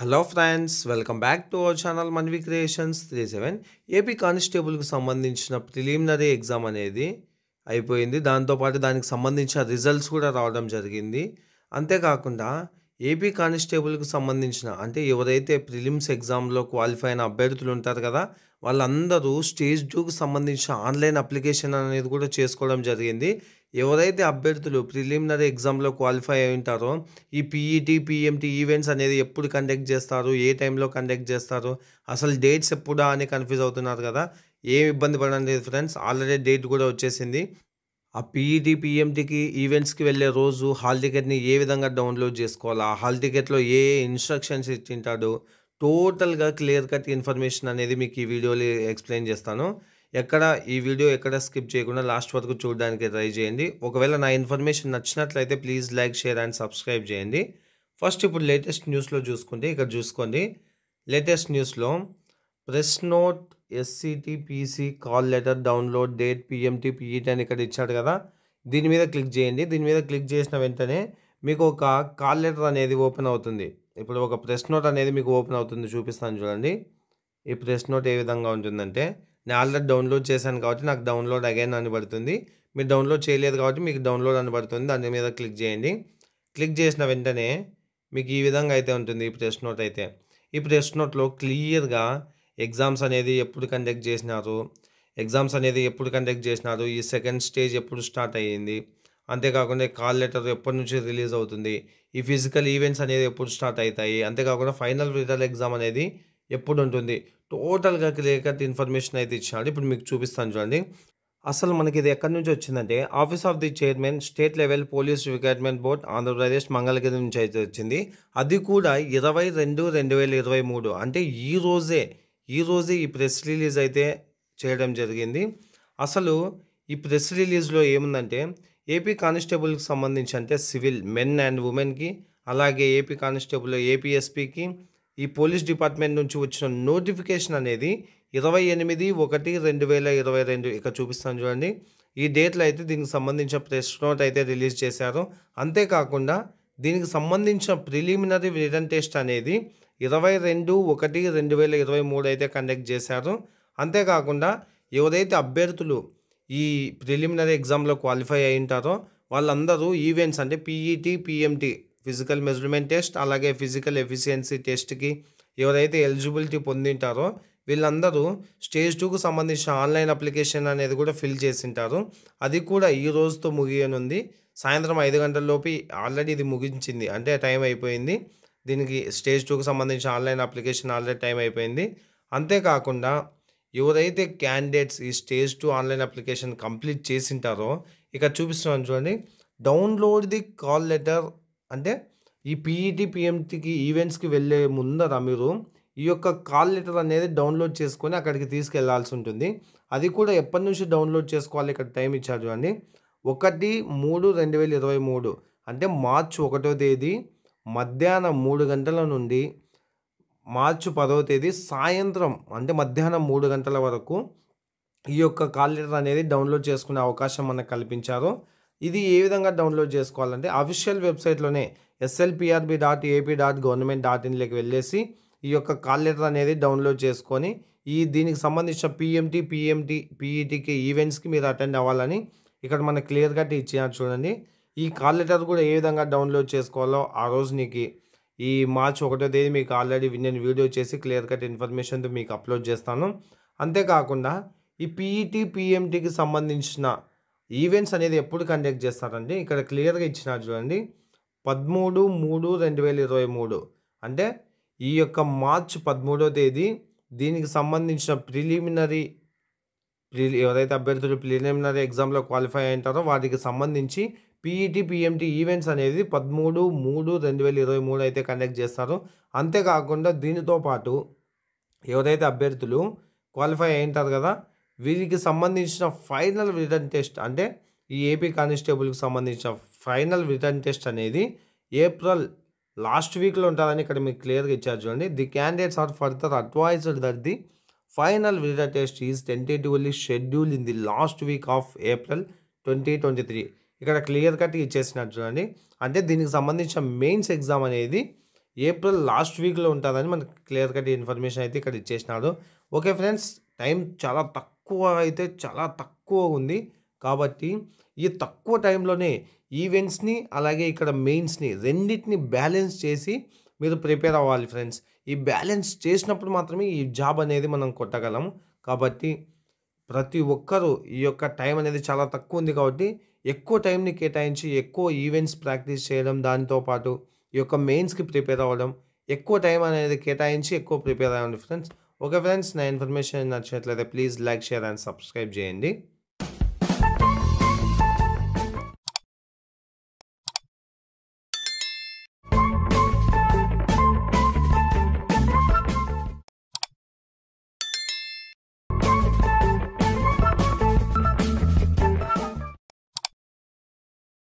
hello friends welcome back to our channel Manvi creations three seven AP కానిస్టేబుల్కి సంబంధించిన preliminary exam అనేది అయిపోయింది దాంతోపాటు దానికి సంబంధించిన రిజల్ట్స్ కూడా రావడం జరిగింది అంతేకాకుండా ఏపీ కానిస్టేబుల్కి సంబంధించిన అంటే ఎవరైతే ప్రిలిమ్స్ ఎగ్జామ్లో క్వాలిఫై అయిన అభ్యర్థులు ఉంటారు కదా వాళ్ళందరూ స్టేజ్ టూకి సంబంధించిన ఆన్లైన్ అప్లికేషన్ అనేది కూడా చేసుకోవడం జరిగింది ఎవరైతే అభ్యర్థులు ప్రిలిమినరీ ఎగ్జామ్లో క్వాలిఫై అయి ఉంటారో ఈ పీఈటీ పీఎంటీ ఈవెంట్స్ అనేది ఎప్పుడు కండక్ట్ చేస్తారు ఏ టైంలో కండక్ట్ చేస్తారు అసలు డేట్స్ ఎప్పుడా అని కన్ఫ్యూజ్ అవుతున్నారు కదా ఏం ఇబ్బంది పడండి ఫ్రెండ్స్ ఆల్రెడీ డేట్ కూడా వచ్చేసింది ఆ పీఈటీ పీఎంటీకి ఈవెంట్స్కి వెళ్ళే రోజు హాల్ టికెట్ని ఏ విధంగా డౌన్లోడ్ చేసుకోవాలా ఆ హాల్ టికెట్లో ఏ ఇన్స్ట్రక్షన్స్ ఇచ్చింటాడు టోటల్గా క్లియర్ కట్ ఇన్ఫర్మేషన్ అనేది మీకు ఈ వీడియోలో ఎక్స్ప్లెయిన్ చేస్తాను ఎక్కడ ఈ వీడియో ఎక్కడ స్కిప్ చేయకుండా లాస్ట్ వరకు చూడడానికి ట్రై చేయండి ఒకవేళ నా ఇన్ఫర్మేషన్ నచ్చినట్లయితే please like share and subscribe చేయండి ఫస్ట్ ఇప్పుడు లేటెస్ట్ న్యూస్లో చూసుకోండి ఇక్కడ చూసుకోండి లేటెస్ట్ న్యూస్లో press note SCT PC call letter download date PMT PET e అని ఇక్కడ ఇచ్చాడు కదా దీని మీద క్లిక్ చేయండి దీని మీద క్లిక్ చేసిన వెంటనే మీకు ఒక కాల్ లెటర్ అనేది ఓపెన్ అవుతుంది ఇప్పుడు ఒక ప్రెస్ నోట్ అనేది మీకు ఓపెన్ అవుతుంది చూపిస్తాను చూడండి ఈ ప్రెస్ నోట్ ఏ విధంగా ఉంటుందంటే నేను ఆల్రెడీ డౌన్లోడ్ చేశాను కాబట్టి నాకు డౌన్లోడ్ అగైన్ అని పడుతుంది మీరు డౌన్లోడ్ చేయలేదు కాబట్టి మీకు డౌన్లోడ్ అని పడుతుంది దాని మీద క్లిక్ చేయండి క్లిక్ చేసిన వెంటనే మీకు ఈ విధంగా అయితే ఉంటుంది ఈ టెస్ట్ నోట్ అయితే ఈ టెస్ట్ నోట్లో క్లియర్గా ఎగ్జామ్స్ అనేది ఎప్పుడు కండక్ట్ చేసినారు ఎగ్జామ్స్ అనేది ఎప్పుడు కండక్ట్ చేసినారు ఈ సెకండ్ స్టేజ్ ఎప్పుడు స్టార్ట్ అయ్యింది అంతేకాకుండా కాల్ లెటర్ ఎప్పటి నుంచి రిలీజ్ అవుతుంది ఈ ఫిజికల్ ఈవెంట్స్ అనేది ఎప్పుడు స్టార్ట్ అవుతాయి అంతేకాకుండా ఫైనల్ రిటర్న్ ఎగ్జామ్ అనేది ఎప్పుడు ఉంటుంది టోటల్గా క్లియర్ కట్ ఇన్ఫర్మేషన్ అయితే ఇచ్చినాడు ఇప్పుడు మీకు చూపిస్తాను చూడండి అసలు మనకి ఇది ఎక్కడి నుంచి వచ్చిందంటే office of the chairman state level police recruitment board Andhra Pradesh Mangalagiri నుంచి అయితే వచ్చింది అది కూడా ఇరవై రెండు రెండు వేల ఇరవై మూడు అంటే ఈ రోజే ఈ రోజే ఈ ప్రెస్ రిలీజ్ అయితే చేయడం జరిగింది అసలు ఈ ప్రెస్ రిలీజ్లో ఏముందంటే ఏపీ కానిస్టేబుల్కి సంబంధించి అంటే సివిల్ మెన్ అండ్ ఉమెన్కి అలాగే ఏపీ కానిస్టేబుల్ ఏపీఎస్పీకి ఈ పోలీస్ డిపార్ట్మెంట్ నుంచి వచ్చిన నోటిఫికేషన్ అనేది ఇరవై ఎనిమిది ఒకటి రెండు వేల ఇరవై రెండు ఇక్కడ చూపిస్తాను చూడండి ఈ డేట్లో అయితే దీనికి సంబంధించిన ప్రెస్ నోట్ అయితే రిలీజ్ చేశారు అంతేకాకుండా దీనికి సంబంధించిన ప్రిలిమినరీ రిటర్న్ టెస్ట్ అనేది ఇరవై రెండు ఒకటి రెండు వేల ఇరవై మూడు అయితే కండక్ట్ చేశారు అంతేకాకుండా ఎవరైతే అభ్యర్థులు ఈ ప్రిలిమినరీ ఎగ్జామ్లో క్వాలిఫై అయి ఉంటారో వాళ్ళందరూ ఈవెంట్స్ అంటే PET PMT physical measurement test అలాగే ఫిజికల్ ఎఫిషియన్సీ టెస్ట్కి ఎవరైతే ఎలిజిబిలిటీ పొందింటారో వీళ్ళందరూ స్టేజ్ టూకు సంబంధించిన ఆన్లైన్ అప్లికేషన్ అనేది కూడా ఫిల్ చేసింటారు అది కూడా ఈ రోజుతో ముగియనుంది సాయంత్రం ఐదు గంటలలోపు ఆల్రెడీ ఇది ముగించింది అంటే టైం అయిపోయింది దీనికి స్టేజ్ టూకు సంబంధించిన ఆన్లైన్ అప్లికేషన్ ఆల్రెడీ టైం అయిపోయింది అంతేకాకుండా ఎవరైతే క్యాండిడేట్స్ ఈ stage two online application complete చేసింటారో ఇక చూపిస్తున్నాను చూడండి డౌన్లోడ్ ది కాల్ లెటర్ అంటే ఈ పీఈటీ పిఎంటీకి ఈవెంట్స్కి వెళ్ళే ముందర మీరు ఈ యొక్క కాల్ లెటర్ అనేది డౌన్లోడ్ చేసుకొని అక్కడికి తీసుకెళ్లాల్సి ఉంటుంది అది కూడా ఎప్పటి నుంచి డౌన్లోడ్ చేసుకోవాలి ఇక్కడ టైం ఇచ్చారు అండి ఒకటి మూడు రెండు వేల ఇరవై మూడు అంటే మార్చ్ ఒకటో తేదీ మధ్యాహ్నం మూడు గంటల నుండి మార్చ్ పదవ తేదీ సాయంత్రం అంటే మధ్యాహ్నం మూడు గంటల వరకు ఈ యొక్క కాల్ లెటర్ అనేది డౌన్లోడ్ చేసుకునే అవకాశం మనకు కల్పించారు ఇది ఏ విధంగా డౌన్లోడ్ చేసుకోవాలంటే అఫీషియల్ వెబ్సైట్లోనే SLPRB dot AP dot government dot ఇన్లోకి వెళ్ళేసి ఈ యొక్క కాల్ లెటర్ అనేది డౌన్లోడ్ చేసుకొని ఈ దీనికి సంబంధించిన పిఎంటీ పిఎంటి పీఈటీకి ఈవెంట్స్కి మీరు అటెండ్ అవ్వాలని ఇక్కడ మనకు క్లియర్ కట్ ఇచ్చినారు చూడండి ఈ కాల్ లెటర్ కూడా ఏ విధంగా డౌన్లోడ్ చేసుకోవాలో ఆ రోజు నీకు ఈ మార్చ్ ఒకటో తేదీ మీకు ఆల్రెడీ నేను వీడియో చేసి క్లియర్ కట్ ఇన్ఫర్మేషన్తో మీకు అప్లోడ్ చేస్తాను అంతేకాకుండా ఈ పిఈటి పిఎంటీకి e సంబంధించిన ఈవెంట్స్ అనేది ఎప్పుడు కండక్ట్ చేస్తారండి ఇక్కడ క్లియర్గా ఇచ్చిన చూడండి పదమూడు మూడు రెండు వేల ఇరవై మూడు అంటే ఈ యొక్క మార్చ్ పదమూడో తేదీ దీనికి సంబంధించిన ప్రిలిమినరీ ప్రి ఎవరైతే అభ్యర్థులు ప్రిలిమినరీ ఎగ్జామ్లో క్వాలిఫై అయింటారో వాటికి సంబంధించి పీఈటీ పిఎంటి ఈవెంట్స్ అనేది పదమూడు మూడు రెండు వేల ఇరవై మూడు అయితే కండక్ట్ చేస్తారు అంతేకాకుండా దీనితో పాటు ఎవరైతే అభ్యర్థులు క్వాలిఫై అయింటారు కదా వీరికి సంబంధించిన ఫైనల్ రిటర్న్ టెస్ట్ అంటే ఈ ఏపీ కానిస్టేబుల్కి సంబంధించిన ఫైనల్ రిటర్న్ టెస్ట్ అనేది ఏప్రిల్ లాస్ట్ వీక్లో ఉంటుందని ఇక్కడ మీకు క్లియర్గా ఇచ్చారు చూడండి the candidates are further advised that the final written test is tentatively schedule in the last week of April twenty twenty three ఇక్కడ క్లియర్ కట్ ఇచ్చేసినట్టు చూడండి అంటే దీనికి సంబంధించిన మెయిన్స్ ఎగ్జామ్ అనేది ఏప్రిల్ లాస్ట్ వీక్లో ఉంటుందని మనకు క్లియర్ కట్ ఇన్ఫర్మేషన్ అయితే ఇక్కడ ఇచ్చేసినాడు ఓకే ఫ్రెండ్స్ టైం చాలా తక్కువ తక్కువ అయితే చాలా తక్కువ ఉంది కాబట్టి ఈ తక్కువ టైంలోనే ఈవెంట్స్ని అలాగే ఇక్కడ మెయిన్స్ని రెండింటిని బ్యాలెన్స్ చేసి మీరు ప్రిపేర్ అవ్వాలి ఫ్రెండ్స్ ఈ బ్యాలెన్స్ చేసినప్పుడు మాత్రమే ఈ జాబ్ అనేది మనం కొట్టగలం కాబట్టి ప్రతి ఒక్కరూ ఈ యొక్క టైం అనేది చాలా తక్కువ ఉంది కాబట్టి ఎక్కువ టైంని కేటాయించి ఎక్కువ ఈవెంట్స్ ప్రాక్టీస్ చేయడం దానితోపాటు ఈ యొక్క మెయిన్స్కి ప్రిపేర్ అవ్వడం ఎక్కువ టైం అనేది కేటాయించి ఎక్కువ ప్రిపేర్ అవ్వండి ఫ్రెండ్స్ ఓకే ఫ్రెండ్స్ నా ఇన్ఫర్మేషన్ నచ్చినట్లయితే please like share and subscribe చేయండి